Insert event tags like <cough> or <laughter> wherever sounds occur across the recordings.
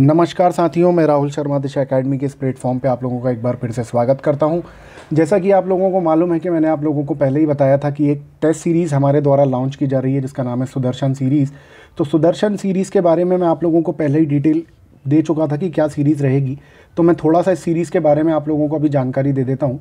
नमस्कार साथियों मैं राहुल शर्मा दिशा एकेडमी के इस प्लेटफॉर्म पे आप लोगों का एक बार फिर से स्वागत करता हूं जैसा कि आप लोगों को मालूम है कि मैंने आप लोगों को पहले ही बताया था कि एक टेस्ट सीरीज़ हमारे द्वारा लॉन्च की जा रही है जिसका नाम है सुदर्शन सीरीज़ तो सुदर्शन सीरीज़ के बारे में मैं आप लोगों को पहले ही डिटेल दे चुका था कि क्या सीरीज़ रहेगी तो मैं थोड़ा सा इस सीरीज़ के बारे में आप लोगों को अभी जानकारी दे देता हूँ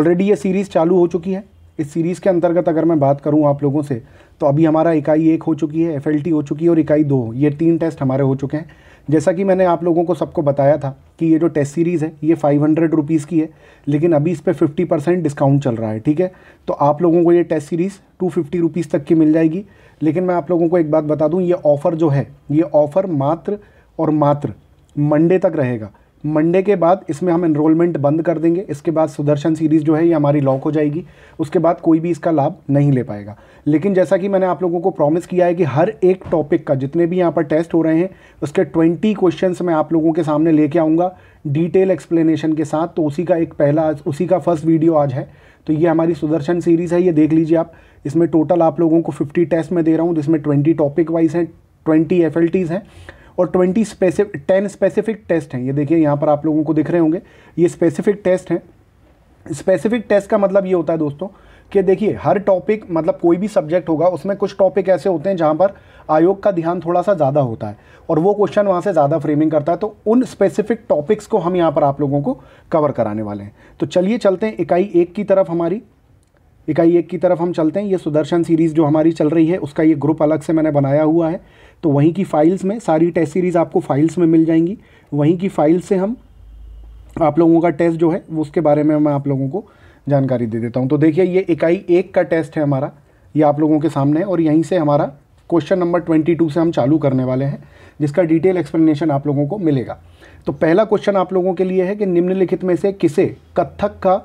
ऑलरेडी ये सीरीज़ चालू हो चुकी है इस सीरीज़ के अंतर्गत अगर मैं बात करूं आप लोगों से तो अभी हमारा इकाई एक हो चुकी है एफ हो चुकी है और इकाई दो ये तीन टेस्ट हमारे हो चुके हैं जैसा कि मैंने आप लोगों को सबको बताया था कि ये जो टेस्ट सीरीज़ है ये फाइव हंड्रेड रुपीज़ की है लेकिन अभी इस पर फिफ्टी परसेंट डिस्काउंट चल रहा है ठीक है तो आप लोगों को ये test series two fifty rupees तक की मिल जाएगी लेकिन मैं आप लोगों को एक बात बता दूँ ये ऑफ़र जो है ये ऑफ़र मात्र और मात्र मंडे तक रहेगा मंडे के बाद इसमें हम इनरोलमेंट बंद कर देंगे इसके बाद सुदर्शन सीरीज़ जो है ये हमारी लॉक हो जाएगी उसके बाद कोई भी इसका लाभ नहीं ले पाएगा लेकिन जैसा कि मैंने आप लोगों को प्रॉमिस किया है कि हर एक टॉपिक का जितने भी यहाँ पर टेस्ट हो रहे हैं उसके ट्वेंटी क्वेश्चन मैं आप लोगों के सामने लेके आऊँगा डिटेल एक्सप्लेनेशन के साथ तो उसी का एक पहला उसी का फर्स्ट वीडियो आज है तो ये हमारी सुदर्शन सीरीज़ है ये देख लीजिए आप इसमें टोटल आप लोगों को फिफ्टी टेस्ट में दे रहा हूँ जिसमें ट्वेंटी टॉपिक वाइज हैं ट्वेंटी एफ हैं और twenty specific ten specific test हैं ये देखिए यहाँ पर आप लोगों को दिख रहे होंगे ये स्पेसिफिक टेस्ट हैं स्पेसिफिक टेस्ट का मतलब ये होता है दोस्तों कि देखिए हर टॉपिक मतलब कोई भी सब्जेक्ट होगा उसमें कुछ टॉपिक ऐसे होते हैं जहाँ पर आयोग का ध्यान थोड़ा सा ज़्यादा होता है और वो क्वेश्चन वहाँ से ज़्यादा फ्रेमिंग करता है तो उन स्पेसिफिक टॉपिक्स को हम यहाँ पर आप लोगों को कवर कराने वाले हैं तो चलिए चलते हैं इकाई एक की तरफ हमारी इकाई एक की तरफ हम चलते हैं ये सुदर्शन सीरीज़ जो हमारी चल रही है उसका ये ग्रुप अलग से मैंने बनाया हुआ है तो वहीं की फाइल्स में सारी टेस्ट सीरीज़ आपको फाइल्स में मिल जाएंगी वहीं की फाइल से हम आप लोगों का टेस्ट जो है उसके बारे में मैं आप लोगों को जानकारी दे देता हूँ तो देखिए ये इकाई एक का टेस्ट है हमारा ये आप लोगों के सामने है और यहीं से हमारा क्वेश्चन नंबर ट्वेंटी टू से हम चालू करने वाले हैं जिसका डिटेल एक्सप्लेनेशन आप लोगों को मिलेगा तो पहला क्वेश्चन आप लोगों के लिए है कि निम्नलिखित में से किसे कथक का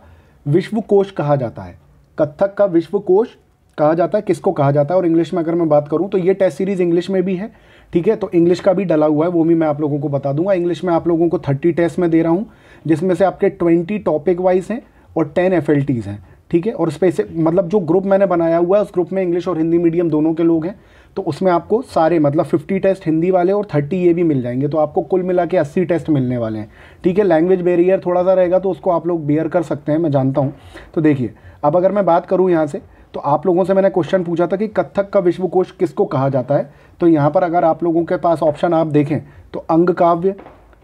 विश्व कोश कहा जाता है कथक का विश्वकोश कहा जाता है किसको कहा जाता है और इंग्लिश में अगर मैं बात करूँ तो ये टेस्ट सीरीज़ इंग्लिश में भी है ठीक है तो इंग्लिश का भी डला हुआ है वो भी मैं आप लोगों को बता दूंगा इंग्लिश में आप लोगों को थर्टी टेस्ट में दे रहा हूँ जिसमें से आपके ट्वेंटी टॉपिक वाइज हैं और टेन एफ हैं ठीक है और स्पेसिक मतलब जो ग्रुप मैंने बनाया हुआ है उस ग्रुप में इंग्लिश और हिंदी मीडियम दोनों के लोग हैं तो उसमें आपको सारे मतलब 50 टेस्ट हिंदी वाले और 30 ये भी मिल जाएंगे तो आपको कुल मिला के अस्सी टेस्ट मिलने वाले हैं ठीक है लैंग्वेज बेरियर थोड़ा सा रहेगा तो उसको आप लोग बेयर कर सकते हैं मैं जानता हूँ तो देखिए अब अगर मैं बात करूँ यहाँ से तो आप लोगों से मैंने क्वेश्चन पूछा था कि कथक का विश्वकोश किसको कहा जाता है तो यहाँ पर अगर आप लोगों के पास ऑप्शन आप देखें तो अंग काव्य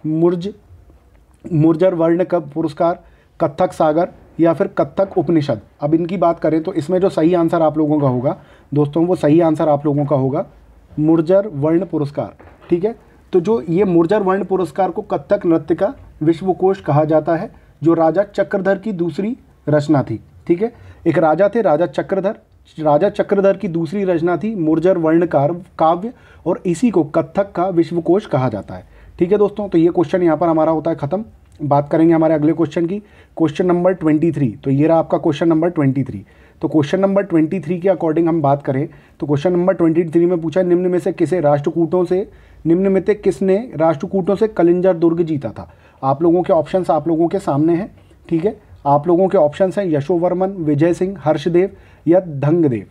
मुर्ज मुर्जर वर्ण का पुरस्कार कथक सागर या फिर कथक उपनिषद अब इनकी बात करें तो इसमें जो सही आंसर आप लोगों का होगा दोस्तों वो सही आंसर आप लोगों का होगा मुर्जर वर्ण पुरस्कार ठीक है तो जो ये मुर्जर वर्ण पुरस्कार को कथक नृत्य का विश्वकोश कहा जाता है जो राजा चक्रधर की दूसरी रचना थी ठीक है एक राजा थे राजा चक्रधर राजा चक्रधर की दूसरी रचना थी मुर्जर वर्णकार काव्य और इसी को कथक का विश्वकोश कहा जाता है ठीक है दोस्तों तो ये क्वेश्चन यहाँ पर हमारा होता है ख़त्म बात करेंगे हमारे अगले क्वेश्चन की क्वेश्चन नंबर ट्वेंटी थ्री तो ये रहा आपका क्वेश्चन नंबर ट्वेंटी थ्री तो क्वेश्चन नंबर ट्वेंटी थ्री के अकॉर्डिंग हम बात करें तो क्वेश्चन नंबर ट्वेंटी थ्री में पूछा निम्न में से किसे राष्ट्रकूटों से निम्न में से किसने राष्ट्रकूटों से कलिंजर दुर्ग जीता था आप लोगों के ऑप्शन आप लोगों के सामने हैं ठीक है आप लोगों के ऑप्शन हैं यशोवर्मन विजय सिंह हर्षदेव या धंगदेव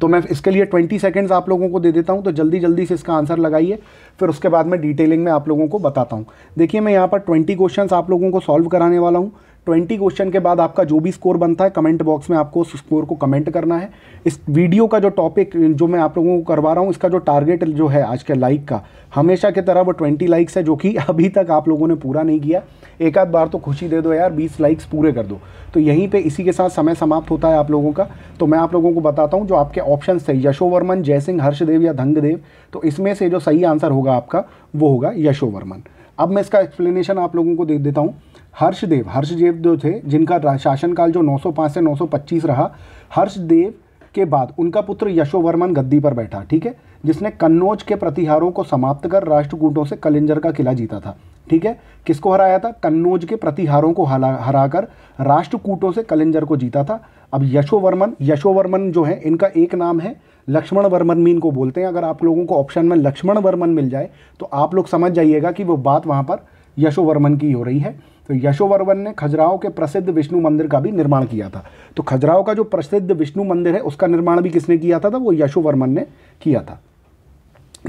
तो मैं इसके लिए 20 सेकेंड्स आप लोगों को दे देता हूं तो जल्दी जल्दी से इसका आंसर लगाइए फिर उसके बाद मैं डिटेलिंग में आप लोगों को बताता हूं देखिए मैं यहाँ पर 20 क्वेश्चंस आप लोगों को सॉल्व कराने वाला हूं ट्वेंटी क्वेश्चन के बाद आपका जो भी स्कोर बनता है कमेंट बॉक्स में आपको उस स्कोर को कमेंट करना है इस वीडियो का जो टॉपिक जो मैं आप लोगों को करवा रहा हूँ इसका जो टारगेट जो है आज के लाइक का हमेशा की तरह वो ट्वेंटी लाइक्स है जो कि <laughs> अभी तक आप लोगों ने पूरा नहीं किया एक आध बार तो खुशी दे दो यार बीस लाइक्स पूरे कर दो तो यहीं पर इसी के साथ समय समाप्त होता है आप लोगों का तो मैं आप लोगों को बताता हूँ जो आपके ऑप्शन थे यशोवर्मन जयसिंह हर्षदेव या धंगदेव तो इसमें से जो सही आंसर होगा आपका वो होगा यशोवर्मन अब मैं इसका एक्सप्लेनेशन आप लोगों को दे देता हूँ हर्षदेव हर्षदेव जो थे जिनका शासनकाल जो 905 से 925 रहा हर्षदेव के बाद उनका पुत्र यशोवर्मन गद्दी पर बैठा ठीक है जिसने कन्नौज के प्रतिहारों को समाप्त कर राष्ट्रकूटों से कलिंजर का किला जीता था ठीक है किसको हराया था कन्नौज के प्रतिहारों को हरा कर राष्ट्रकूटों से कलिंजर को जीता था अब यशोवर्मन यशोवर्मन जो है इनका एक नाम है लक्ष्मण वर्मन मीन को बोलते हैं अगर आप लोगों को ऑप्शन में लक्ष्मण वर्मन मिल जाए तो आप लोग समझ जाइएगा कि वो बात वहाँ पर यशोवर्मन की हो रही है तो यशोवर्वन ने खजुराहो के प्रसिद्ध विष्णु मंदिर का भी निर्माण किया था तो खजुराहो का जो प्रसिद्ध विष्णु मंदिर है उसका निर्माण भी किसने किया था, था तो वो यशोवर्मन ने किया था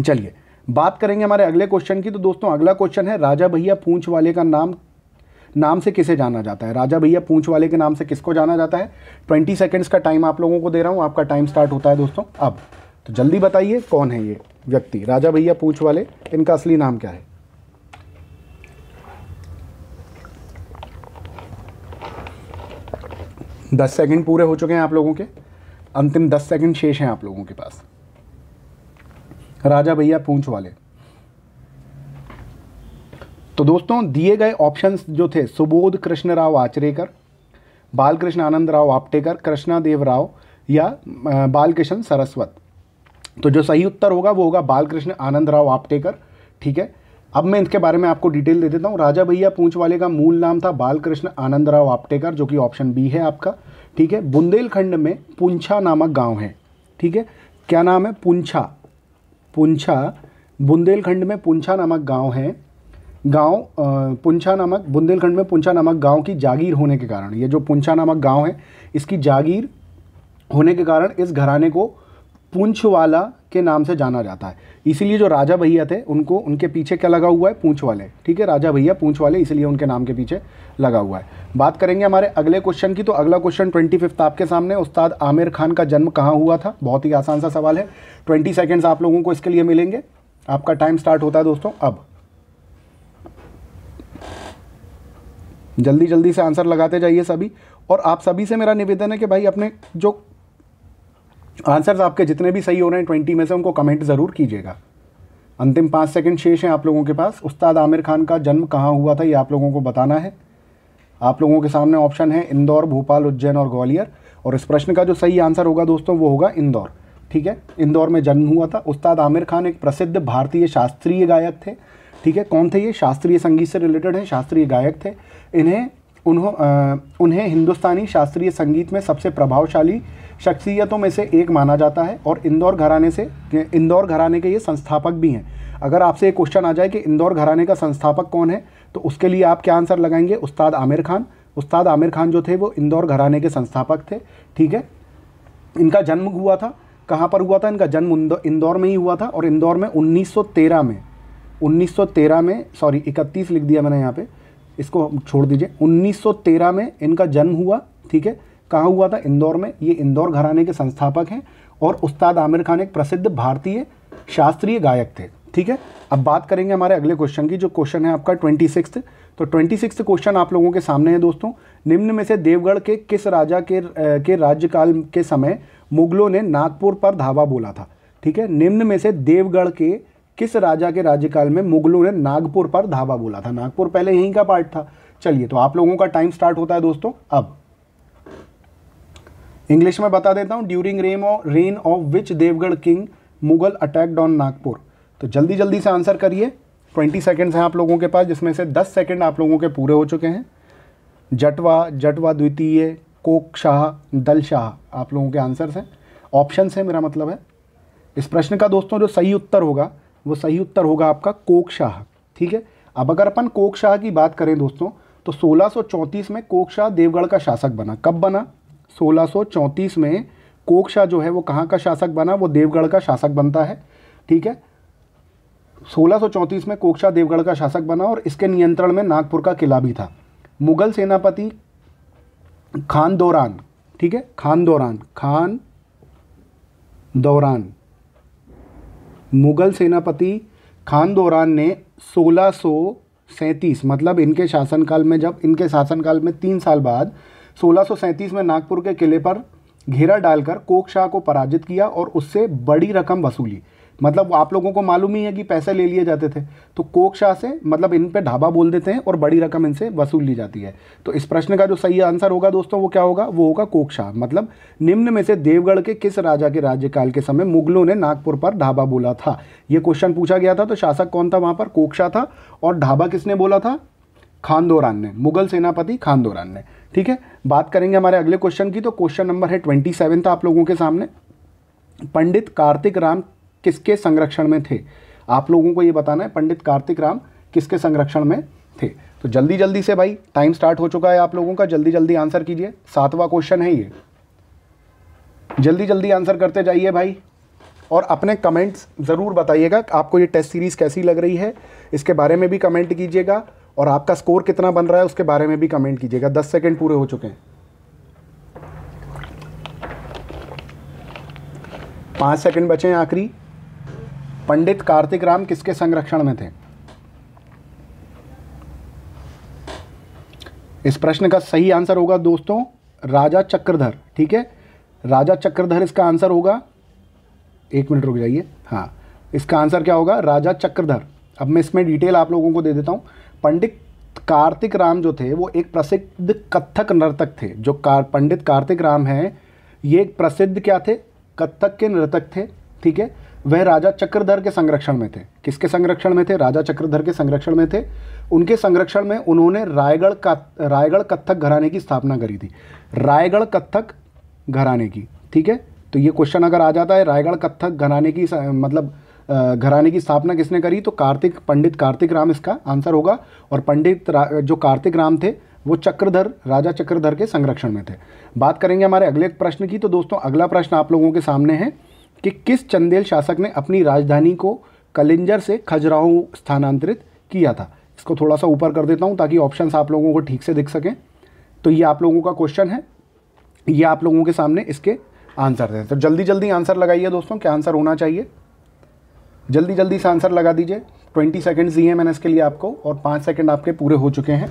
चलिए बात करेंगे हमारे अगले क्वेश्चन की तो दोस्तों अगला क्वेश्चन है राजा भैया पूंछ वाले का नाम नाम से किसे जाना जाता है राजा भैया पूंछ वाले के नाम से किसको जाना जाता है ट्वेंटी सेकेंड्स का टाइम आप लोगों को दे रहा हूँ आपका टाइम स्टार्ट होता है दोस्तों अब तो जल्दी बताइए कौन है ये व्यक्ति राजा भैया पूंछ वाले इनका असली नाम क्या है दस सेकंड पूरे हो चुके हैं आप लोगों के अंतिम दस सेकंड शेष हैं आप लोगों के पास राजा भैया पूंछ वाले तो दोस्तों दिए गए ऑप्शंस जो थे सुबोध कृष्ण राव आचरेकर बालकृष्ण आनंद राव आपटेकर कृष्णा देव राव या बालकृष्ण सरस्वत तो जो सही उत्तर होगा वो होगा बालकृष्ण आनंद राव आपटेकर ठीक है अब मैं इनके बारे में आपको डिटेल दे देता हूँ राजा भैया पूंछ वाले का मूल नाम था बालकृष्ण आनंद राव आपटेकर जो कि ऑप्शन बी है आपका ठीक है बुंदेलखंड में पुंछा नामक गांव है ठीक है क्या नाम है पुंछा पुंछा बुंदेलखंड में पुंछा नामक गांव है गांव पुंछा नामक बुंदेलखंड में पुंछा नामक गांव की जागीर होने के कारण ये जो पुंछा नामक गांव है इसकी जागीर होने के कारण इस घराने को पुंछ वाला के नाम से जाना जाता है इसीलिए जो राजा भैया थे उनको उनके पीछे क्या लगा हुआ है पूंछ वाले ठीक है राजा भैया पूंछ वाले इसलिए उनके नाम के पीछे लगा हुआ है बात करेंगे हमारे अगले क्वेश्चन की तो अगला क्वेश्चन ट्वेंटी फिफ्थ आपके सामने उस्ताद आमिर खान का जन्म कहाँ हुआ था बहुत ही आसान सा सवाल है ट्वेंटी सेकेंड्स आप लोगों को इसके लिए मिलेंगे आपका टाइम स्टार्ट होता है दोस्तों अब जल्दी जल्दी से आंसर लगाते जाइए सभी और आप सभी से मेरा निवेदन है कि भाई अपने जो आंसर्स आपके जितने भी सही हो रहे हैं ट्वेंटी में से उनको कमेंट ज़रूर कीजिएगा अंतिम पाँच सेकंड शेष हैं आप लोगों के पास उस्ताद आमिर खान का जन्म कहाँ हुआ था ये आप लोगों को बताना है आप लोगों के सामने ऑप्शन है इंदौर भोपाल उज्जैन और ग्वालियर और इस प्रश्न का जो सही आंसर होगा दोस्तों वो होगा इंदौर ठीक है इंदौर में जन्म हुआ था उस्ताद आमिर खान एक प्रसिद्ध भारतीय शास्त्रीय गायक थे ठीक है कौन थे ये शास्त्रीय संगीत से रिलेटेड हैं शास्त्रीय गायक थे इन्हें उन्हों उन्हें हिंदुस्तानी शास्त्रीय संगीत में सबसे प्रभावशाली शख्सियतों में से एक माना जाता है और इंदौर घराने से इंदौर घराने के ये संस्थापक भी हैं अगर आपसे ये क्वेश्चन आ जाए कि इंदौर घराने का संस्थापक कौन है तो उसके लिए आप क्या आंसर लगाएंगे उस्ताद आमिर खान उस्ताद आमिर खान जो थे वो इंदौर घराने के संस्थापक थे ठीक है इनका जन्म हुआ था कहाँ पर हुआ था इनका जन्म इंदौर में ही हुआ था और इंदौर में 1913 में 1913 में सॉरी 31 लिख दिया मैंने यहाँ पे इसको छोड़ दीजिए 1913 में इनका जन्म हुआ ठीक है कहाँ हुआ था इंदौर में ये इंदौर घराने के संस्थापक हैं और उस्ताद आमिर खान एक प्रसिद्ध भारतीय शास्त्रीय गायक थे ठीक है अब बात करेंगे हमारे अगले क्वेश्चन की जो क्वेश्चन है आपका ट्वेंटी सिक्स तो ट्वेंटी सिक्स क्वेश्चन आप लोगों के सामने है दोस्तों निम्न में से देवगढ़ के किस राजा के के राज्यकाल के समय मुगलों ने नागपुर पर धावा बोला था ठीक है निम्न में से देवगढ़ के किस राजा के राज्यकाल में मुगलों ने नागपुर पर धावा बोला था नागपुर पहले यहीं का पार्ट था चलिए तो आप लोगों का टाइम स्टार्ट होता है दोस्तों अब इंग्लिश में बता देता हूँ during reign of reign of which Devgarh king Mughal attacked on Nagpur तो जल्दी जल्दी से आंसर करिए ट्वेंटी सेकेंड्स हैं आप लोगों के पास जिसमें से दस सेकेंड आप लोगों के पूरे हो चुके हैं जटवा जटवा द्वितीय कोक शाह दल शाह आप लोगों के आंसर्स हैं ऑप्शन है मेरा मतलब है इस प्रश्न का दोस्तों जो सही उत्तर होगा वो सही उत्तर होगा आपका कोक शाह ठीक है अब अगर अपन कोक शाह की बात करें दोस्तों तो चौंतीस में कोक शाह देवगढ़ का शासक बना कब बना 1634 में कोकशा जो है वो कहाँ का शासक बना वो देवगढ़ का शासक बनता है ठीक है 1634 में कोकशा देवगढ़ का शासक बना और इसके नियंत्रण में नागपुर का किला भी था मुगल सेनापति खान दौरान ठीक है खान दौरान खान दौरान मुगल सेनापति खान दौरान ने 1637 मतलब इनके शासनकाल में जब इनके शासनकाल में तीन साल बाद सोलह में नागपुर के किले पर घेरा डालकर कोक शाह को पराजित किया और उससे बड़ी रकम वसूली मतलब आप लोगों को मालूम ही है कि पैसे ले लिए जाते थे तो कोक शाह से मतलब इन पे ढाबा बोल देते हैं और बड़ी रकम इनसे वसूल ली जाती है तो इस प्रश्न का जो सही आंसर होगा दोस्तों वो क्या होगा वो होगा कोक शाह मतलब निम्न में से देवगढ़ के किस राजा के राज्यकाल के समय मुगलों ने नागपुर पर ढाबा बोला था ये क्वेश्चन पूछा गया था तो शासक कौन था वहाँ पर कोक शाह था और ढाबा किसने बोला था खानदोरान ने मुगल सेनापति खानदोरान ने ठीक है बात करेंगे हमारे अगले क्वेश्चन की तो क्वेश्चन नंबर है ट्वेंटी सेवन था आप लोगों के सामने पंडित कार्तिक राम किसके संरक्षण में थे आप लोगों को ये बताना है पंडित कार्तिक राम किसके संरक्षण में थे तो जल्दी जल्दी से भाई टाइम स्टार्ट हो चुका है आप लोगों का जल्दी जल्दी आंसर कीजिए सातवां क्वेश्चन है ये जल्दी जल्दी आंसर करते जाइए भाई और अपने कमेंट्स ज़रूर बताइएगा आपको ये टेस्ट सीरीज़ कैसी लग रही है इसके बारे में भी कमेंट कीजिएगा और आपका स्कोर कितना बन रहा है उसके बारे में भी कमेंट कीजिएगा दस सेकेंड पूरे हो चुके हैं पाँच सेकंड बचे हैं आखिरी पंडित कार्तिक राम किसके संरक्षण में थे इस प्रश्न का सही आंसर होगा दोस्तों राजा चक्रधर ठीक है राजा चक्रधर इसका आंसर होगा एक मिनट रुक जाइए हाँ इसका आंसर क्या होगा राजा चक्रधर अब मैं इसमें डिटेल आप लोगों को दे देता हूँ पंडित कार्तिक राम जो थे वो एक प्रसिद्ध कथक नर्तक थे जो कार पंडित कार्तिक राम हैं ये एक प्रसिद्ध क्या थे कथक के नृतक थे ठीक है वह राजा चक्रधर के संरक्षण में थे किसके संरक्षण में थे राजा चक्रधर के संरक्षण में थे उनके संरक्षण में उन्होंने रायगढ़ का रायगढ़ कथक घराने की स्थापना करी थी रायगढ़ कथक घराने की ठीक है तो ये क्वेश्चन अगर आ जाता है रायगढ़ कथक घराने की मतलब घराने की स्थापना किसने करी तो कार्तिक पंडित कार्तिक राम इसका आंसर होगा और पंडित जो कार्तिक राम थे वो चक्रधर राजा चक्रधर के संरक्षण में थे बात करेंगे हमारे अगले प्रश्न की तो दोस्तों अगला प्रश्न आप लोगों के सामने है कि किस चंदेल शासक ने अपनी राजधानी को कलिंजर से खजुराहो स्थानांतरित किया था इसको थोड़ा सा ऊपर कर देता हूँ ताकि ऑप्शन आप लोगों को ठीक से दिख सकें तो ये आप लोगों का क्वेश्चन है ये आप लोगों के सामने इसके आंसर दें तो जल्दी जल्दी आंसर लगाइए दोस्तों क्या आंसर होना चाहिए जल्दी जल्दी से आंसर लगा दीजिए ट्वेंटी सेकेंड दिए मैंने इसके लिए आपको और पाँच सेकेंड आपके पूरे हो चुके हैं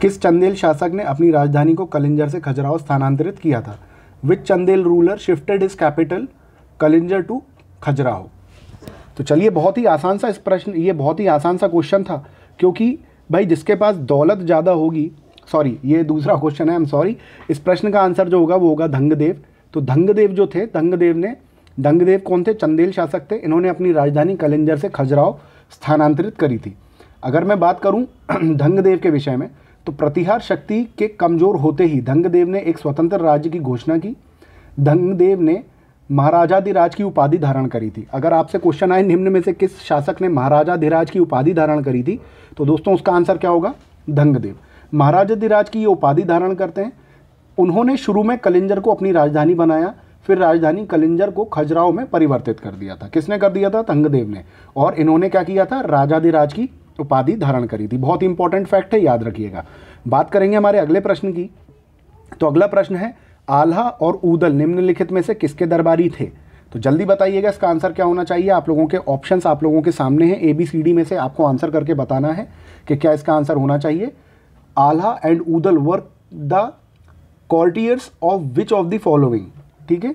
किस चंदेल शासक ने अपनी राजधानी को कलिंजर से खजुराहो स्थानांतरित किया था which Chandel ruler shifted is capital Kalinjar to Khajuraho तो चलिए बहुत ही आसान सा इस प्रश्न ये बहुत ही आसान सा क्वेश्चन था क्योंकि भाई जिसके पास दौलत ज़्यादा होगी सॉरी ये दूसरा क्वेश्चन है आई एम सॉरी इस प्रश्न का आंसर जो होगा वो होगा धंगदेव तो धंगदेव जो थे धंगदेव ने डंगदेव कौन थे चंदेल शासक थे इन्होंने अपनी राजधानी कलिंजर से खजुराहो स्थानांतरित करी थी अगर मैं बात करूं <clears throat> धंगदेव के विषय में तो प्रतिहार शक्ति के कमज़ोर होते ही धंगदेव ने एक स्वतंत्र राज्य की घोषणा की धंगदेव ने महाराजाधिराज की उपाधि धारण करी थी अगर आपसे क्वेश्चन आए निम्न में से किस शासक ने महाराजाधिराज की उपाधि धारण करी थी तो दोस्तों उसका आंसर क्या होगा धंगदेव महाराजाधिराज की ये उपाधि धारण करते हैं उन्होंने शुरू में कलिंजर को अपनी राजधानी बनाया फिर राजधानी कलिंजर को खजुराहो में परिवर्तित कर दिया था किसने कर दिया था तंगदेव ने और इन्होंने क्या किया था राजाधिराज की उपाधि धारण करी थी बहुत इंपॉर्टेंट फैक्ट है याद रखिएगा बात करेंगे हमारे अगले प्रश्न की तो अगला प्रश्न है आल्हा और ऊदल निम्नलिखित में से किसके दरबारी थे तो जल्दी बताइएगा इसका आंसर क्या होना चाहिए आप लोगों के ऑप्शंस आप लोगों के सामने हैं ए बी सी डी में से आपको आंसर करके बताना है कि क्या इसका आंसर होना चाहिए Alha and Udal work the courtiers of which of the following ठीक है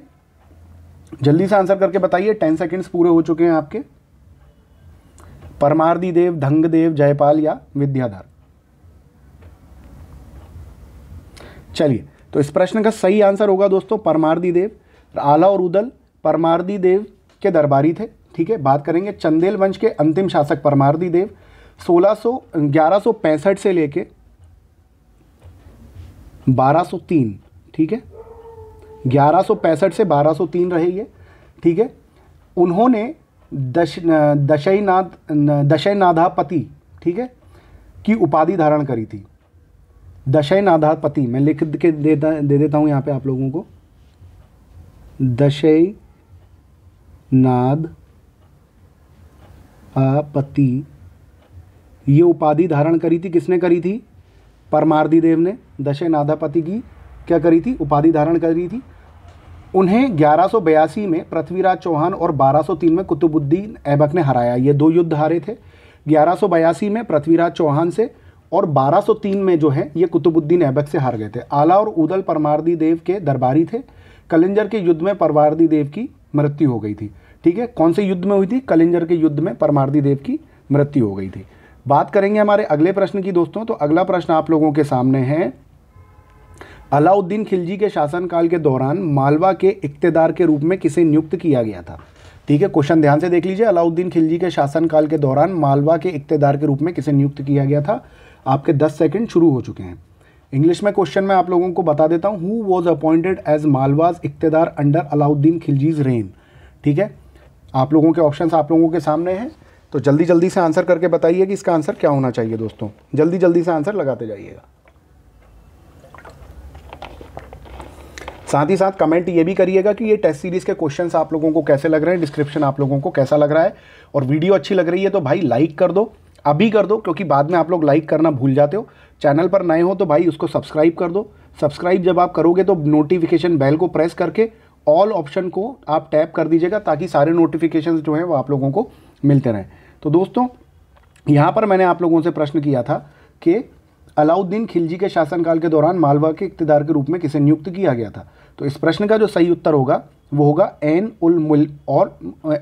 जल्दी से आंसर करके बताइए टेन सेकेंड्स पूरे हो चुके हैं आपके परमार्दी देव धंग देव जयपाल या विद्याधर चलिए तो इस प्रश्न का सही आंसर होगा दोस्तों परमार्दी देव आला और उदल परमार्दी देव के दरबारी थे ठीक है बात करेंगे चंदेल वंश के अंतिम शासक परमार्दी देव सोलह ग्यारह से लेके 1203 ठीक है ग्यारह से 1203 रहे ये ठीक है उन्होंने दश दशैनाद दशैनाधापति ठीक है की उपाधि धारण करी थी दशैनाधापति मैं लिख के देता दे देता हूँ यहाँ पे आप लोगों को दशै नाद अपति ये उपाधि धारण करी थी किसने करी थी परमार्दी देव ने दशैनाधापति की क्या करी थी उपाधि धारण करी थी उन्हें ग्यारह में पृथ्वीराज चौहान और 1203 में कुतुबुद्दीन ऐबक ने हराया ये दो युद्ध हारे थे ग्यारह में पृथ्वीराज चौहान से और 1203 में जो है ये कुतुबुद्दीन ऐबक से हार गए थे आला और उदल परमारदी देव के दरबारी थे कलिंजर के युद्ध में परमारदी देव की मृत्यु हो गई थी ठीक है कौन से युद्ध में हुई थी कलिंजर के युद्ध में परमारदी देव की मृत्यु हो गई थी बात करेंगे हमारे अगले प्रश्न की दोस्तों तो अगला प्रश्न आप लोगों के सामने है अलाउद्दीन खिलजी के शासनकाल के दौरान मालवा के इकतेदार के रूप में किसे नियुक्त किया गया था ठीक है क्वेश्चन ध्यान से देख लीजिए अलाउद्दीन खिलजी के शासनकाल के दौरान मालवा के इकतेदार के रूप में किसे नियुक्त किया गया था आपके दस सेकेंड शुरू हो चुके हैं इंग्लिश में क्वेश्चन मैं आप लोगों को बता देता हूँ who was appointed as Malwa's iqtedar under Alauddin Khilji's reign ठीक है आप लोगों के ऑप्शन आप लोगों के सामने हैं तो जल्दी जल्दी से आंसर करके बताइए कि इसका आंसर क्या होना चाहिए दोस्तों जल्दी जल्दी से आंसर लगाते जाइएगा साथ ही साथ कमेंट ये भी करिएगा कि ये टेस्ट सीरीज़ के क्वेश्चन आप लोगों को कैसे लग रहे हैं डिस्क्रिप्शन आप लोगों को कैसा लग रहा है और वीडियो अच्छी लग रही है तो भाई लाइक कर दो अभी कर दो क्योंकि बाद में आप लोग लाइक करना भूल जाते हो चैनल पर नए हो तो भाई उसको सब्सक्राइब कर दो सब्सक्राइब जब आप करोगे तो नोटिफिकेशन बेल को प्रेस करके ऑल ऑप्शन को आप टैप कर दीजिएगा ताकि सारे नोटिफिकेशन जो हैं वो आप लोगों को मिलते रहें तो दोस्तों यहाँ पर मैंने आप लोगों से प्रश्न किया था कि अलाउद्दीन खिलजी के शासनकाल के दौरान मालवा के इकतदार के रूप में किसे नियुक्त किया गया था तो इस प्रश्न का जो सही उत्तर होगा वो होगा एन उल मुल और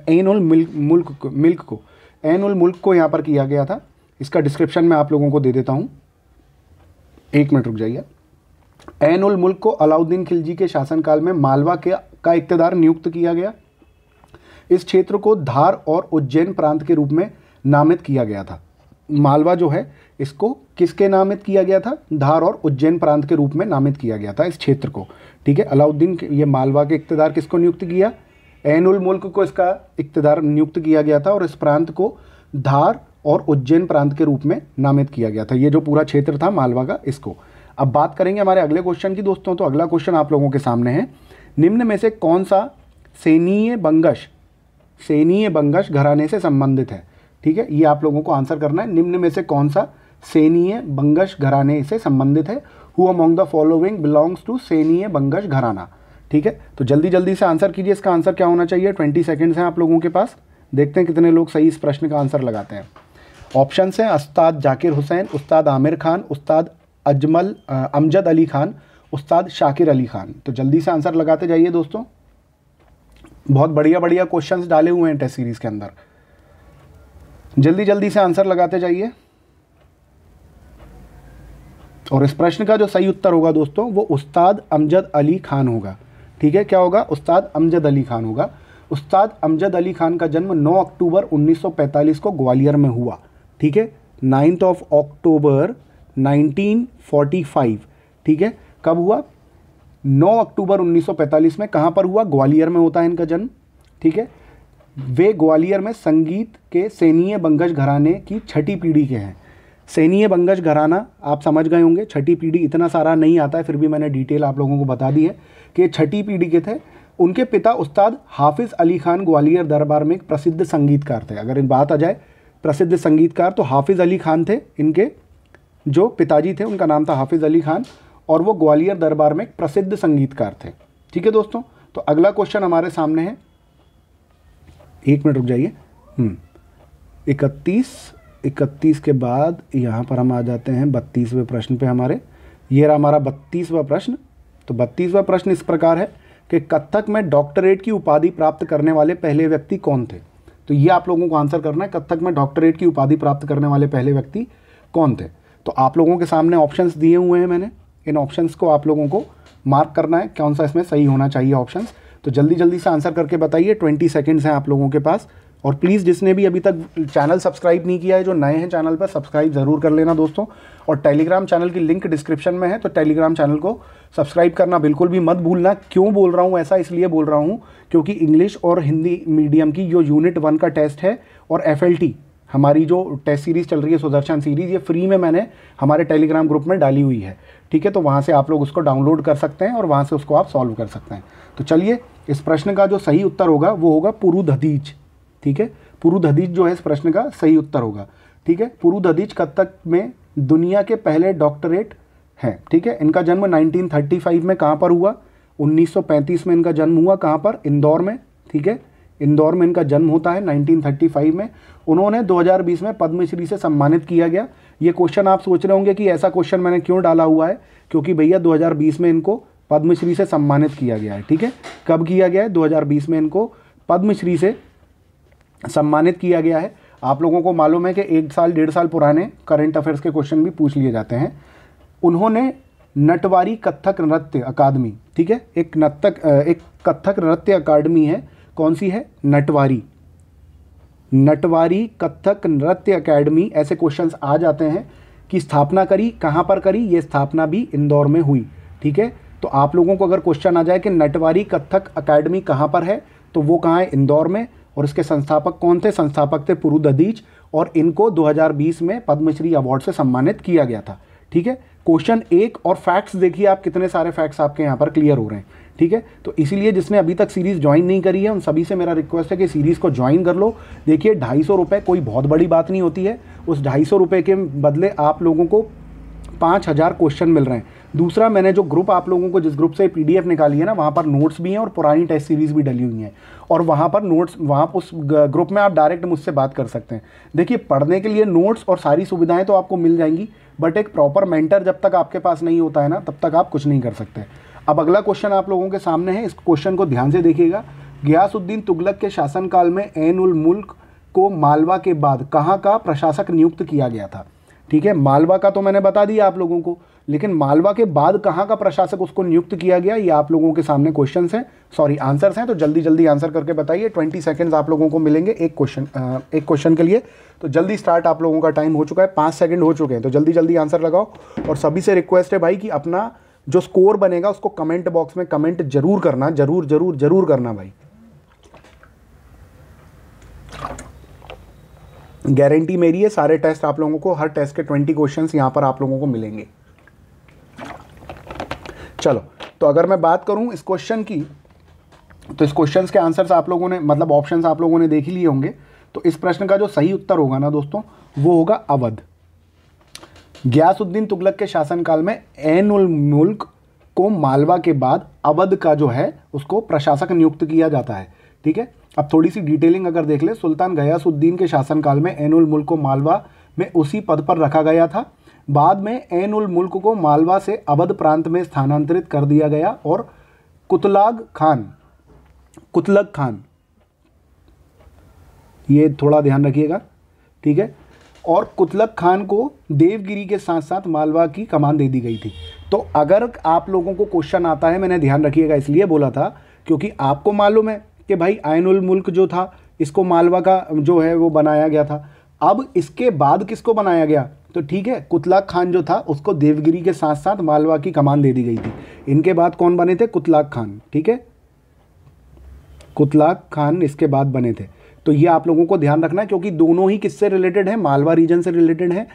एन उल मिल्क मुल्क मिल्क को एन उल मुल्क को यहाँ पर किया गया था इसका डिस्क्रिप्शन मैं आप लोगों को दे देता हूँ एक मिनट रुक जाइए एन उल मुल्क को अलाउद्दीन खिलजी के शासनकाल में मालवा के का इकतदार नियुक्त किया गया इस क्षेत्र को धार और उज्जैन प्रांत के रूप में नामित किया गया था मालवा जो है इसको किसके नामित किया गया था धार और उज्जैन प्रांत के रूप में नामित किया गया था इस क्षेत्र को ठीक है अलाउद्दीन ये मालवा के इकतदार किसको नियुक्त किया एन मुल्क को इसका इकतदार नियुक्त किया गया था और इस प्रांत को धार और उज्जैन प्रांत के रूप में नामित किया गया था ये जो पूरा क्षेत्र था मालवा का इसको अब बात करेंगे हमारे अगले क्वेश्चन की दोस्तों तो अगला क्वेश्चन आप लोगों के सामने है निम्न में से कौन सा सैनीय बंगश सैनीय बंगश घराने से संबंधित है ठीक है ये आप लोगों को आंसर करना है निम्न में से कौन सा सेनीय बंगश घराने से संबंधित है who among the following belongs to Seniya Bangash gharana ठीक है तो जल्दी जल्दी से आंसर कीजिए इसका आंसर क्या होना चाहिए ट्वेंटी सेकेंड्स हैं आप लोगों के पास देखते हैं कितने लोग सही इस प्रश्न का आंसर लगाते हैं ऑप्शन हैं उस्ताद जाकिर हुसैन उस्ताद आमिर खान उस्ताद अजमल अमजद अली खान उस्ताद शाकिर अली खान तो जल्दी से आंसर लगाते जाइए दोस्तों बहुत बढ़िया बढ़िया क्वेश्चंस डाले हुए हैं टेस्ट सीरीज़ के अंदर जल्दी जल्दी से आंसर लगाते जाइए और इस प्रश्न का जो सही उत्तर होगा दोस्तों वो उस्ताद अमजद अली खान होगा ठीक है क्या होगा उस्ताद अमजद अली खान होगा उस्ताद अमजद अली खान का जन्म 9 अक्टूबर 1945 को ग्वालियर में हुआ ठीक है नाइन्थ ऑफ अक्टूबर 1945 ठीक है कब हुआ 9 अक्टूबर 1945 में कहाँ पर हुआ ग्वालियर में होता है इनका जन्म ठीक है वे ग्वालियर में संगीत के सैनीय बंगज घराने की छठी पीढ़ी के हैं सैनीय बंगज घराना आप समझ गए होंगे छठी पीढ़ी इतना सारा नहीं आता है फिर भी मैंने डिटेल आप लोगों को बता दी है कि छठी पीढ़ी के थे उनके पिता उस्ताद हाफिज़ अली खान ग्वालियर दरबार में एक प्रसिद्ध संगीतकार थे अगर इन बात आ जाए प्रसिद्ध संगीतकार तो हाफिज़ अली खान थे इनके जो पिताजी थे उनका नाम था हाफिज़ अली खान और वो ग्वालियर दरबार में एक प्रसिद्ध संगीतकार थे ठीक है दोस्तों तो अगला क्वेश्चन हमारे सामने है एक मिनट रुक जाइए हम्म। इकतीस इकतीस के बाद यहाँ पर हम आ जाते हैं बत्तीसवें प्रश्न पे हमारे ये रहा हमारा बत्तीसवा प्रश्न तो बत्तीसवा प्रश्न इस प्रकार है कि कथक में डॉक्टरेट की उपाधि प्राप्त करने वाले पहले व्यक्ति कौन थे तो ये आप लोगों को आंसर करना है कथक में डॉक्टरेट की उपाधि प्राप्त करने वाले पहले व्यक्ति कौन थे तो आप लोगों के सामने ऑप्शंस दिए हुए हैं मैंने इन ऑप्शंस को आप लोगों को मार्क करना है कौन सा इसमें सही होना चाहिए ऑप्शंस तो जल्दी जल्दी से आंसर करके बताइए ट्वेंटी सेकेंड्स हैं आप लोगों के पास और प्लीज़ जिसने भी अभी तक चैनल सब्सक्राइब नहीं किया है जो नए हैं चैनल पर सब्सक्राइब ज़रूर कर लेना दोस्तों और टेलीग्राम चैनल की लिंक डिस्क्रिप्शन में है तो टेलीग्राम चैनल को सब्सक्राइब करना बिल्कुल भी मत भूलना क्यों बोल रहा हूँ ऐसा इसलिए बोल रहा हूँ क्योंकि इंग्लिश और हिंदी मीडियम की जो यूनिट वन का टेस्ट है और एफ हमारी जो टेस्ट सीरीज़ चल रही है सुदर्शन सीरीज़ ये फ्री में मैंने हमारे टेलीग्राम ग्रुप में डाली हुई है ठीक है तो वहाँ से आप लोग उसको डाउनलोड कर सकते हैं और वहाँ से उसको आप सॉल्व कर सकते हैं तो चलिए इस प्रश्न का जो सही उत्तर होगा वो होगा पुरुधीज ठीक है पुरुधीज जो है इस प्रश्न का सही उत्तर होगा ठीक है पुरुधीज कत्थक में दुनिया के पहले डॉक्टरेट हैं ठीक है इनका जन्म 1935 में कहाँ पर हुआ 1935 में इनका जन्म हुआ कहाँ पर इंदौर में ठीक है इंदौर में इनका जन्म होता है 1935 में उन्होंने 2020 में पद्मश्री से सम्मानित किया गया ये क्वेश्चन आप सोच रहे होंगे कि ऐसा क्वेश्चन मैंने क्यों डाला हुआ है क्योंकि भैया 2020 में इनको पद्मश्री से सम्मानित किया गया है ठीक है कब किया गया है 2020 में इनको पद्मश्री से सम्मानित किया गया है आप लोगों को मालूम है कि एक साल डेढ़ साल पुराने करंट अफेयर्स के क्वेश्चन भी पूछ लिए जाते हैं उन्होंने नटवारी कथक नृत्य अकादमी ठीक है एक नृतक एक कथक नृत्य अकादमी है कौन सी है नटवारी नटवारी कथक नृत्य अकेडमी ऐसे क्वेश्चंस आ जाते हैं कि स्थापना करी कहाँ पर करी ये स्थापना भी इंदौर में हुई ठीक है तो आप लोगों को अगर क्वेश्चन आ जाए कि नटवारी कथक अकेडमी कहाँ पर है तो वो कहाँ है इंदौर में और इसके संस्थापक कौन थे संस्थापक थे पुरु ददीज और इनको 2020 में पद्मश्री अवार्ड से सम्मानित किया गया था ठीक है क्वेश्चन एक और फैक्ट्स देखिए आप कितने सारे फैक्ट्स आपके यहाँ पर क्लियर हो रहे हैं ठीक है तो इसीलिए जिसने अभी तक सीरीज़ ज्वाइन नहीं करी है उन सभी से मेरा रिक्वेस्ट है कि सीरीज़ को ज्वाइन कर लो देखिए ढाई सौ रुपये कोई बहुत बड़ी बात नहीं होती है उस ढाई सौ रुपये के बदले आप लोगों को पाँच हज़ार क्वेश्चन मिल रहे हैं दूसरा मैंने जो ग्रुप आप लोगों को जिस ग्रुप से पीडीएफ निकाली है ना वहाँ पर नोट्स भी हैं और पुरानी टेस्ट सीरीज़ भी डली हुई हैं और वहाँ पर नोट्स वहाँ उस ग्रुप में आप डायरेक्ट मुझसे बात कर सकते हैं देखिए पढ़ने के लिए नोट्स और सारी सुविधाएँ तो आपको मिल जाएंगी बट एक प्रॉपर मेंटर जब तक आपके पास नहीं होता है ना तब तक आप कुछ नहीं कर सकते अब अगला क्वेश्चन आप लोगों के सामने है इस क्वेश्चन को ध्यान से देखिएगा गयासुद्दीन तुगलक के शासनकाल में एन उल मुल्क को मालवा के बाद कहाँ का प्रशासक नियुक्त किया गया था ठीक है मालवा का तो मैंने बता दिया आप लोगों को लेकिन मालवा के बाद कहाँ का प्रशासक उसको नियुक्त किया गया ये आप लोगों के सामने क्वेश्चन हैं सॉरी आंसर्स हैं तो जल्दी जल्दी आंसर करके बताइए ट्वेंटी सेकेंड्स आप लोगों को मिलेंगे एक क्वेश्चन एक क्वेश्चन के लिए तो जल्दी स्टार्ट आप लोगों का टाइम हो चुका है पाँच सेकेंड हो चुके हैं तो जल्दी जल्दी आंसर लगाओ और सभी से रिक्वेस्ट है भाई कि अपना जो स्कोर बनेगा उसको कमेंट बॉक्स में कमेंट जरूर करना जरूर जरूर जरूर करना भाई गारंटी मेरी है सारे टेस्ट आप लोगों को हर टेस्ट के ट्वेंटी क्वेश्चंस यहां पर आप लोगों को मिलेंगे चलो तो अगर मैं बात करूँ इस क्वेश्चन की तो इस क्वेश्चन के आंसर्स आप लोगों ने मतलब ऑप्शन आप लोगों ने देख ही लिए होंगे तो इस प्रश्न का जो सही उत्तर होगा ना दोस्तों वो होगा अवध ग्यासुद्दीन तुगलक के शासनकाल में एन उल मुल्क को मालवा के बाद अवध का जो है उसको प्रशासक नियुक्त किया जाता है ठीक है अब थोड़ी सी डिटेलिंग अगर देख ले सुल्तान गयासुद्दीन के शासनकाल में एन मुल्क को मालवा में उसी पद पर रखा गया था बाद में एन उल मुल्क को मालवा से अवध प्रांत में स्थानांतरित कर दिया गया और कुतलाग खान कुतलग खान ये थोड़ा ध्यान रखिएगा ठीक है और कुतलक खान को देवगिरी के साथ साथ मालवा की कमान दे दी गई थी तो अगर आप लोगों को क्वेश्चन आता है मैंने ध्यान रखिएगा इसलिए बोला था क्योंकि आपको मालूम है कि भाई आयनुल मुल्क जो था इसको मालवा का जो है वो बनाया गया था अब इसके बाद किसको बनाया गया तो ठीक है कुतलाक खान जो था उसको देवगिरी के साथ साथ मालवा की कमान दे दी गई थी इनके बाद कौन बने थे कुतलाक खान ठीक है कुतलाक खान इसके बाद बने थे तो ये आप लोगों को ध्यान रखना है क्योंकि दोनों ही किससे रिलेटेड है मालवा रीजन से रिलेटेड है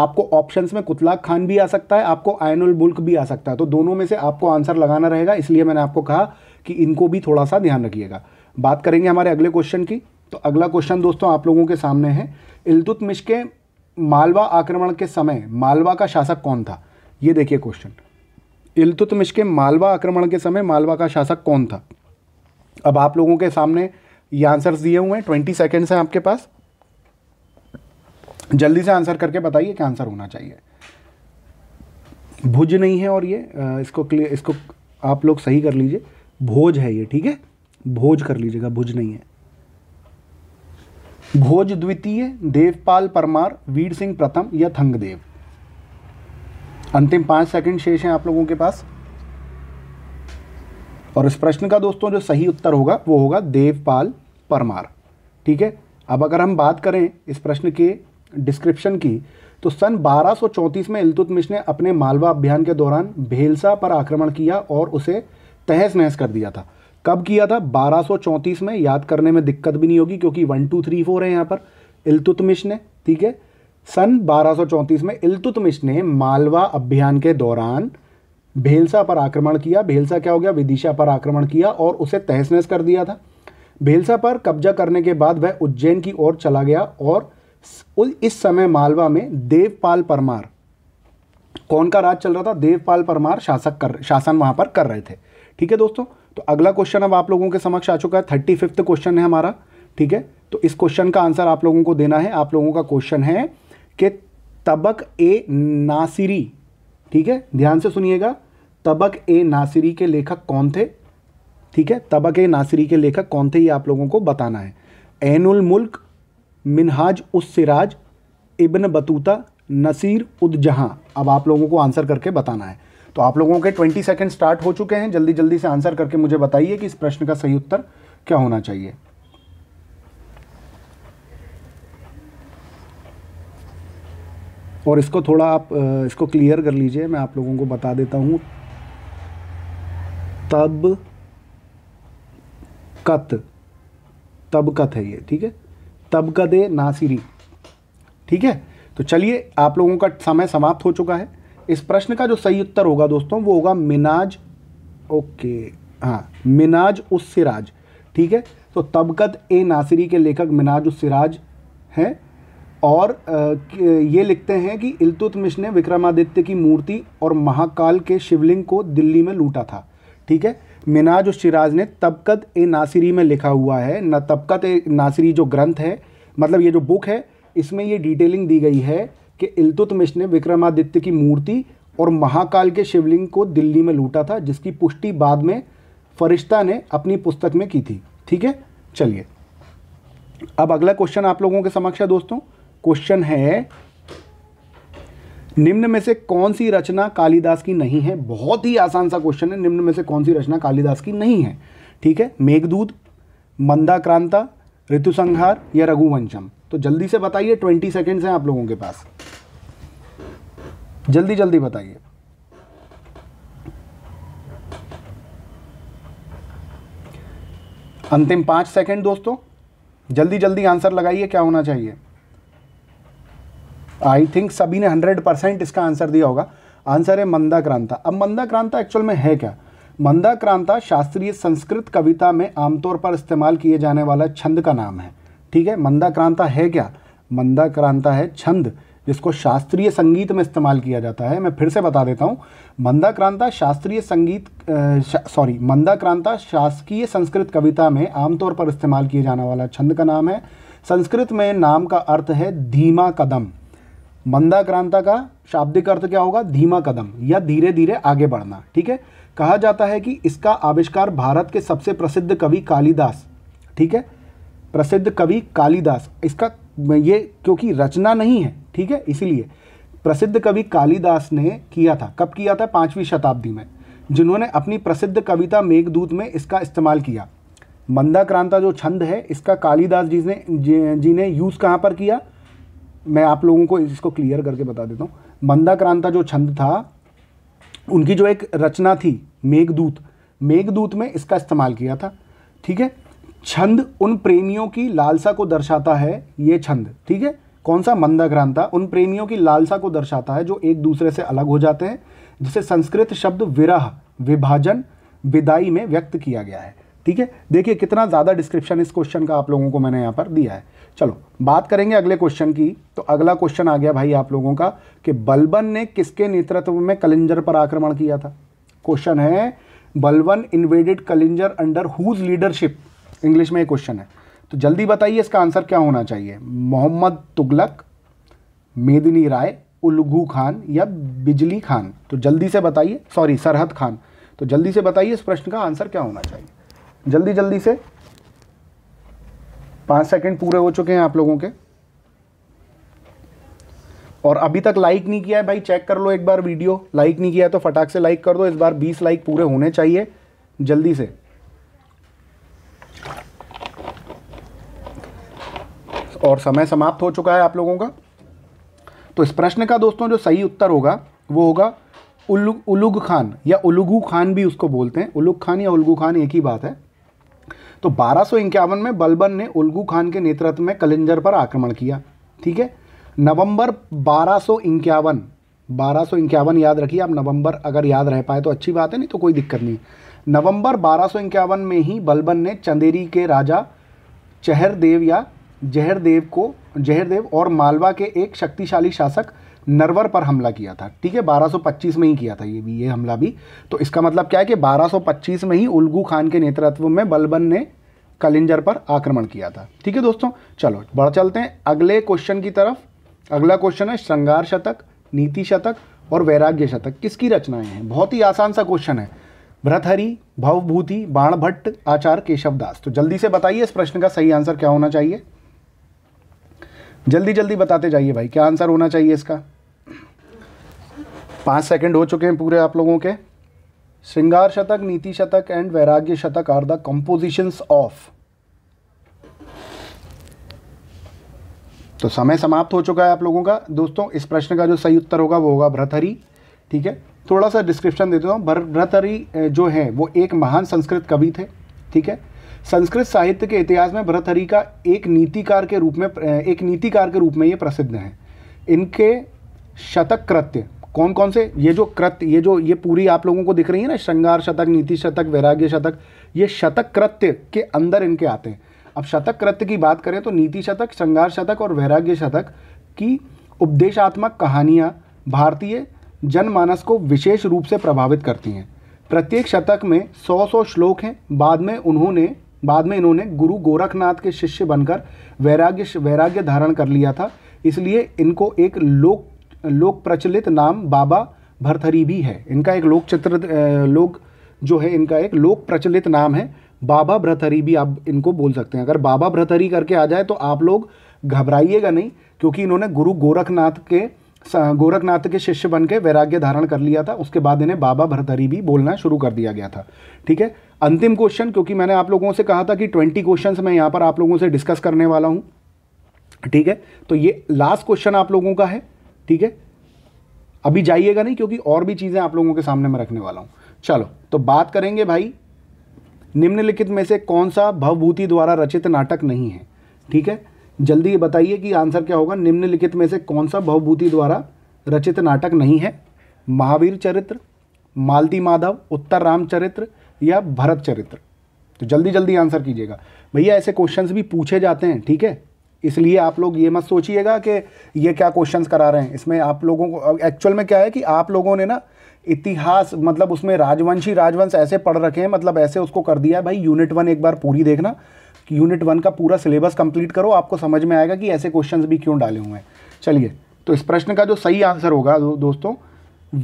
आपको ऑप्शंस में कुतलाक खान भी आ सकता है आपको आयनुल बुल्क भी आ सकता है तो दोनों में से आपको आंसर लगाना रहेगा इसलिए मैंने आपको कहा कि इनको भी थोड़ा सा ध्यान रखिएगा बात करेंगे हमारे अगले क्वेश्चन की तो अगला क्वेश्चन दोस्तों आप लोगों के सामने है इलतुतमिश के मालवा आक्रमण के समय मालवा का शासक कौन था ये देखिए क्वेश्चन इलतुतमिश के मालवा आक्रमण के समय मालवा का शासक कौन था अब आप लोगों के सामने ये आंसर्स दिए हुए हैं ट्वेंटी सेकेंड्स हैं आपके पास जल्दी से आंसर करके बताइए क्या आंसर होना चाहिए भुज नहीं है और ये इसको क्लियर इसको आप लोग सही कर लीजिए भोज है ये ठीक है भोज कर लीजिएगा भुज नहीं है घोज द्वितीय देवपाल परमार वीर सिंह प्रथम या थंगदेव अंतिम पांच सेकंड शेष हैं आप लोगों के पास और इस प्रश्न का दोस्तों जो सही उत्तर होगा वो होगा देवपाल परमार ठीक है अब अगर हम बात करें इस प्रश्न के डिस्क्रिप्शन की तो सन 1234 में इलतुतमिश ने अपने मालवा अभियान के दौरान भेलसा पर आक्रमण किया और उसे तहस नहस कर दिया था कब किया था 1234 में याद करने में दिक्कत भी नहीं होगी क्योंकि वन टू थ्री फोर है यहाँ पर इलतुतमिश ने ठीक है सन 1234 में इलतुतमिश ने मालवा अभियान के दौरान भेलसा पर आक्रमण किया भेलसा क्या हो गया विदिशा पर आक्रमण किया और उसे तहस नहस कर दिया था भेलसा पर कब्जा करने के बाद वह उज्जैन की ओर चला गया और इस समय मालवा में देवपाल परमार कौन का राज चल रहा था देवपाल परमार शासक कर शासन वहां पर कर रहे थे ठीक है दोस्तों तो अगला क्वेश्चन अब आप लोगों के समक्ष आ चुका है थर्टी फिफ्थ क्वेश्चन है हमारा ठीक है तो इस क्वेश्चन का आंसर आप लोगों को देना है आप लोगों का क्वेश्चन है कि तबक ए नासिरी ठीक है ध्यान से सुनिएगा तबक ए नासिरी के लेखक कौन थे ठीक है तबक ए नासिरी के लेखक कौन थे ये आप लोगों को बताना है एनुल मुल्क मिनहाज उस सिराज इबन बतूता नसीर उद जहाँ अब आप लोगों को आंसर करके बताना है तो आप लोगों के ट्वेंटी सेकेंड स्टार्ट हो चुके हैं जल्दी जल्दी से आंसर करके मुझे बताइए कि इस प्रश्न का सही उत्तर क्या होना चाहिए और इसको थोड़ा आप इसको क्लियर कर लीजिए मैं आप लोगों को बता देता हूं तब कत तब कत है ये ठीक है तब कदे नासिरी ठीक है तो चलिए आप लोगों का समय समाप्त हो चुका है इस प्रश्न का जो सही उत्तर होगा दोस्तों वो होगा मिनाज ओके हाँ मिनाज उस सिराज ठीक है तो तबकत ए नासिरी के लेखक मिनाज उस सिराज हैं और ये लिखते हैं कि इल्तुतमिश ने विक्रमादित्य की मूर्ति और महाकाल के शिवलिंग को दिल्ली में लूटा था ठीक है मिनाज उस सिराज ने तबकत ए नासिरी में लिखा हुआ है न तबकत ए नासिरी जो ग्रंथ है मतलब ये जो बुक है इसमें ये डिटेलिंग दी गई है कि इल्तुतमिश ने विक्रमादित्य की मूर्ति और महाकाल के शिवलिंग को दिल्ली में लूटा था जिसकी पुष्टि बाद में फरिश्ता ने अपनी पुस्तक में की थी ठीक है चलिए अब अगला क्वेश्चन आप लोगों के समक्ष है दोस्तों क्वेश्चन है निम्न में से कौन सी रचना कालिदास की नहीं है बहुत ही आसान सा क्वेश्चन है निम्न में से कौन सी रचना कालिदास की नहीं है ठीक है मेघदूत मंदा क्रांता ऋतुसंहार या रघुवंशम तो जल्दी से बताइए ट्वेंटी सेकेंड्स हैं आप लोगों के पास जल्दी जल्दी बताइए अंतिम पांच सेकंड दोस्तों जल्दी जल्दी आंसर लगाइए क्या होना चाहिए आई थिंक सभी ने हंड्रेड परसेंट इसका आंसर दिया होगा आंसर है मंदा क्रांता अब मंदा क्रांता एक्चुअल में है क्या मंदा क्रांता शास्त्रीय संस्कृत कविता में आमतौर पर इस्तेमाल किए जाने वाला छंद का नाम है ठीक है मंदा क्रांता है क्या मंदा क्रांता है छंद जिसको शास्त्रीय संगीत में इस्तेमाल किया जाता है मैं फिर से बता देता हूँ मंदाक्रांता शास्त्रीय संगीत सॉरी मंदाक्रांता शासकीय संस्कृत कविता में आमतौर पर इस्तेमाल किए जाने वाला छंद का नाम है संस्कृत में नाम का अर्थ है धीमा कदम मंदाक्रांता का शाब्दिक अर्थ क्या होगा धीमा कदम या धीरे धीरे आगे बढ़ना ठीक है कहा जाता है कि इसका आविष्कार भारत के सबसे प्रसिद्ध कवि कालिदास ठीक है प्रसिद्ध कवि कालिदास इसका ये क्योंकि रचना नहीं है ठीक है इसीलिए प्रसिद्ध कवि कालिदास ने किया था कब किया था पांचवी शताब्दी में जिन्होंने अपनी प्रसिद्ध कविता मेघदूत में इसका इस्तेमाल किया मंदा क्रांता जो छंद है इसका कालिदास जी ने जी ने यूज़ कहाँ पर किया मैं आप लोगों को इसको क्लियर करके बता देता हूँ मंदा क्रांता जो छंद था उनकी जो एक रचना थी मेघदूत मेघदूत में इसका इस्तेमाल किया था ठीक है छंद उन प्रेमियों की लालसा को दर्शाता है ये छंद ठीक है कौन सा मंदाग्रांता उन प्रेमियों की लालसा को दर्शाता है जो एक दूसरे से अलग हो जाते हैं जिसे संस्कृत शब्द विरह विभाजन विदाई में व्यक्त किया गया है ठीक है देखिए कितना ज़्यादा डिस्क्रिप्शन इस क्वेश्चन का आप लोगों को मैंने यहाँ पर दिया है चलो बात करेंगे अगले क्वेश्चन की तो अगला क्वेश्चन आ गया भाई आप लोगों का कि बलबन ने किसके नेतृत्व में कलिंजर पर आक्रमण किया था क्वेश्चन है Balban invaded Kalinjar under whose leadership English में एक क्वेश्चन है तो जल्दी बताइए इसका आंसर क्या होना चाहिए मोहम्मद तुगलक मेदिनी राय उलगू खान या बिजली खान तो जल्दी से बताइए सॉरी सरहद खान तो जल्दी से बताइए इस प्रश्न का आंसर क्या होना चाहिए जल्दी जल्दी से पांच सेकंड पूरे हो चुके हैं आप लोगों के और अभी तक लाइक नहीं किया है भाई चेक कर लो एक बार वीडियो लाइक नहीं किया तो फटाक से लाइक कर दो इस बार 20 लाइक पूरे होने चाहिए जल्दी से और समय समाप्त हो चुका है आप लोगों का तो इस प्रश्न का दोस्तों जो सही उत्तर होगा वो होगा उलु उलुग खान या उलुगु खान भी उसको बोलते हैं उलुग खान या उलगू खान एक ही बात है तो बारह में बलबन ने उलगू खान के नेतृत्व में कलिंजर पर आक्रमण किया ठीक है नवंबर बारह सौ इक्यावन याद रखिए आप नवंबर अगर याद रह पाए तो अच्छी बात है नहीं तो कोई दिक्कत नहीं नवंबर बारह में ही बलबन ने चंदेरी के राजा चहरदेव या जहरदेव को जहरदेव और मालवा के एक शक्तिशाली शासक नरवर पर हमला किया था ठीक है 1225 में ही किया था ये भी ये हमला भी तो इसका मतलब क्या है कि 1225 में ही उलगू खान के नेतृत्व में बलबन ने कलिंजर पर आक्रमण किया था ठीक है दोस्तों चलो बढ़ चलते हैं अगले क्वेश्चन की तरफ अगला क्वेश्चन है श्रृंगार शतक नीति शतक और वैराग्य शतक किसकी रचनाएं हैं बहुत ही आसान सा क्वेश्चन है भ्रतहरी भवभूति बाणभट्ट आचार्य केशवदास तो जल्दी से बताइए इस प्रश्न का सही आंसर क्या होना चाहिए जल्दी जल्दी बताते जाइए भाई क्या आंसर होना चाहिए इसका पाँच सेकंड हो चुके हैं पूरे आप लोगों के श्रृंगार शतक नीति शतक एंड वैराग्य शतक आर द कंपोजिशंस ऑफ तो समय समाप्त हो चुका है आप लोगों का दोस्तों इस प्रश्न का जो सही उत्तर होगा वो होगा भ्रतहरी ठीक है थोड़ा सा डिस्क्रिप्शन दे देता हूँ भ्रतहरी जो है वो एक महान संस्कृत कवि थे ठीक है संस्कृत साहित्य के इतिहास में भरतहरि का एक नीतिकार के रूप में एक नीतिकार के रूप में ये प्रसिद्ध हैं इनके शतक कृत्य कौन कौन से ये जो कृत्य ये जो ये पूरी आप लोगों को दिख रही है ना श्रृंगार शतक नीति शतक वैराग्य शतक ये शतक कृत्य के अंदर इनके आते हैं अब शतक कृत्य की बात करें तो नीति शतक श्रृंगार शतक और वैराग्य शतक की उपदेशात्मक कहानियाँ भारतीय जनमानस को विशेष रूप से प्रभावित करती हैं प्रत्येक शतक में सौ सौ श्लोक हैं बाद में उन्होंने बाद में इन्होंने गुरु गोरखनाथ के शिष्य बनकर वैराग्य वैराग्य धारण कर लिया था इसलिए इनको एक लोक लोक प्रचलित नाम बाबा भरथरी भी है इनका एक लोक चित्र लोक जो है इनका एक लोक प्रचलित नाम है बाबा भ्रथरी भी आप इनको बोल सकते हैं अगर बाबा भ्रथरी करके आ जाए तो आप लोग घबराइएगा नहीं क्योंकि इन्होंने गुरु गोरखनाथ के गोरखनाथ के शिष्य बन के वैराग्य धारण कर लिया था उसके बाद इन्हें बाबा भ्रथरी भी बोलना शुरू कर दिया गया था ठीक है अंतिम क्वेश्चन क्योंकि मैंने आप लोगों से कहा था कि ट्वेंटी क्वेश्चन मैं यहाँ पर आप लोगों से डिस्कस करने वाला हूँ ठीक है तो ये लास्ट क्वेश्चन आप लोगों का है ठीक है अभी जाइएगा नहीं क्योंकि और भी चीज़ें आप लोगों के सामने मैं रखने वाला हूँ चलो तो बात करेंगे भाई निम्नलिखित में से कौन सा भवभूति द्वारा रचित नाटक नहीं है ठीक है जल्दी ये बताइए कि आंसर क्या होगा निम्नलिखित में से कौन सा भवभूति द्वारा रचित नाटक नहीं है महावीर चरित्र मालती माधव उत्तर रामचरित्र या भरत चरित्र तो जल्दी जल्दी आंसर कीजिएगा भैया ऐसे क्वेश्चंस भी पूछे जाते हैं ठीक है इसलिए आप लोग ये मत सोचिएगा कि ये क्या क्वेश्चंस करा रहे हैं इसमें आप लोगों को एक्चुअल में क्या है कि आप लोगों ने ना इतिहास मतलब उसमें राजवंशी राजवंश ऐसे पढ़ रखे हैं मतलब ऐसे उसको कर दिया है भाई यूनिट वन एक बार पूरी देखना कि यूनिट वन का पूरा सिलेबस कंप्लीट करो आपको समझ में आएगा कि ऐसे क्वेश्चन भी क्यों डाले हुए हैं चलिए तो इस प्रश्न का जो सही आंसर होगा दो, दोस्तों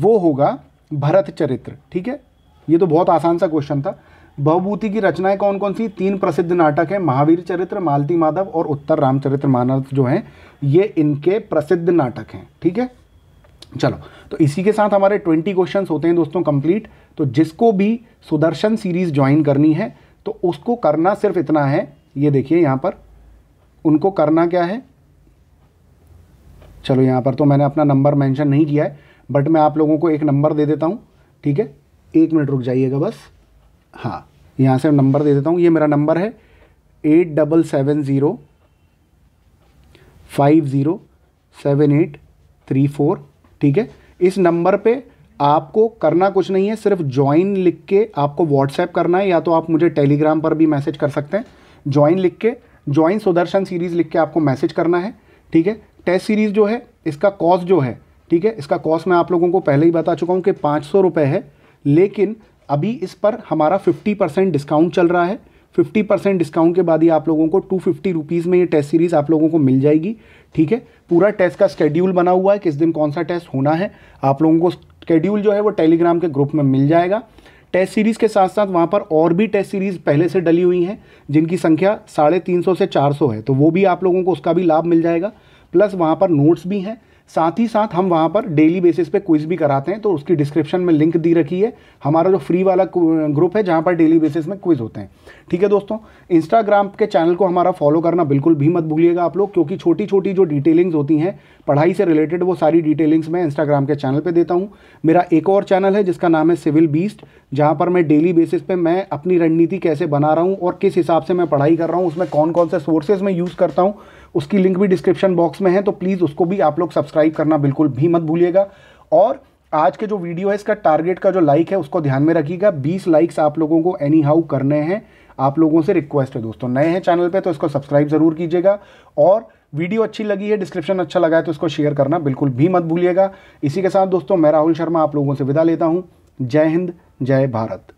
वो होगा भरत चरित्र ठीक है ये तो बहुत आसान सा क्वेश्चन था बहुभूति की रचनाएं कौन कौन सी तीन प्रसिद्ध नाटक हैं महावीर चरित्र मालती माधव और उत्तर रामचरित्र मानस जो हैं ये इनके प्रसिद्ध नाटक हैं ठीक है चलो तो इसी के साथ हमारे ट्वेंटी क्वेश्चन होते हैं दोस्तों कंप्लीट तो जिसको भी सुदर्शन सीरीज ज्वाइन करनी है तो उसको करना सिर्फ इतना है ये देखिए यहाँ पर उनको करना क्या है चलो यहाँ पर तो मैंने अपना नंबर मेंशन नहीं किया है बट मैं आप लोगों को एक नंबर दे देता हूँ ठीक है एक मिनट रुक जाइएगा बस हाँ यहाँ से नंबर दे देता हूँ ये मेरा नंबर है eight double seven zero five zero seven eight three four ठीक है इस नंबर पे आपको करना कुछ नहीं है सिर्फ ज्वाइन लिख के आपको व्हाट्सएप करना है या तो आप मुझे टेलीग्राम पर भी मैसेज कर सकते हैं ज्वाइन लिख के ज्वाइन सुदर्शन सीरीज़ लिख के आपको मैसेज करना है ठीक है टेस्ट सीरीज़ जो है इसका कॉस्ट जो है ठीक है इसका कॉस्ट मैं आप लोगों को पहले ही बता चुका हूँ कि पाँच सौ रुपये है लेकिन अभी इस पर हमारा 50 परसेंट डिस्काउंट चल रहा है 50 परसेंट डिस्काउंट के बाद ही आप लोगों को टू फिफ्टी रुपीज़ में ये टेस्ट सीरीज़ आप लोगों को मिल जाएगी ठीक है पूरा टेस्ट का स्केड्यूल बना हुआ है किस दिन कौन सा टेस्ट होना है आप लोगों को स्केड्यूल जो है वो टेलीग्राम के ग्रुप में मिल जाएगा टेस्ट सीरीज़ के साथ साथ वहाँ पर और भी टेस्ट सीरीज़ पहले से डली हुई हैं जिनकी संख्या साढ़े तीन सौ से चार सौ है तो वो भी आप लोगों को उसका भी लाभ मिल जाएगा प्लस वहाँ पर नोट्स भी हैं साथ ही साथ हम वहाँ पर डेली बेसिस पे क्विज भी कराते हैं तो उसकी डिस्क्रिप्शन में लिंक दी रखी है हमारा जो फ्री वाला ग्रुप है जहाँ पर डेली बेसिस में क्विज होते हैं ठीक है दोस्तों इंस्टाग्राम के चैनल को हमारा फॉलो करना बिल्कुल भी मत भूलिएगा आप लोग क्योंकि छोटी छोटी जो डिटेलिंग्स होती हैं पढ़ाई से रिलेटेड वो सारी डिटेलिंग्स मैं इंस्टाग्राम के चैनल पर देता हूँ मेरा एक और चैनल है जिसका नाम है सिविल बीस्ट जहाँ पर मैं डेली बेसिस पर मैं अपनी रणनीति कैसे बना रहा हूँ और किस हिसाब से मैं पढ़ाई कर रहा हूँ उसमें कौन कौन से सोर्सेज मैं यूज़ करता हूँ उसकी लिंक भी डिस्क्रिप्शन बॉक्स में है तो प्लीज़ उसको भी आप लोग सब्सक्राइब करना बिल्कुल भी मत भूलिएगा और आज के जो वीडियो है इसका टारगेट का जो लाइक है उसको ध्यान में रखिएगा 20 लाइक्स आप लोगों को एनी हाउ करने हैं आप लोगों से रिक्वेस्ट है दोस्तों नए हैं चैनल पे तो इसको सब्सक्राइब ज़रूर कीजिएगा और वीडियो अच्छी लगी है डिस्क्रिप्शन अच्छा लगा है तो इसको शेयर करना बिल्कुल भी मत भूलिएगा इसी के साथ दोस्तों मैं राहुल शर्मा आप लोगों से विदा लेता हूँ जय हिंद जय भारत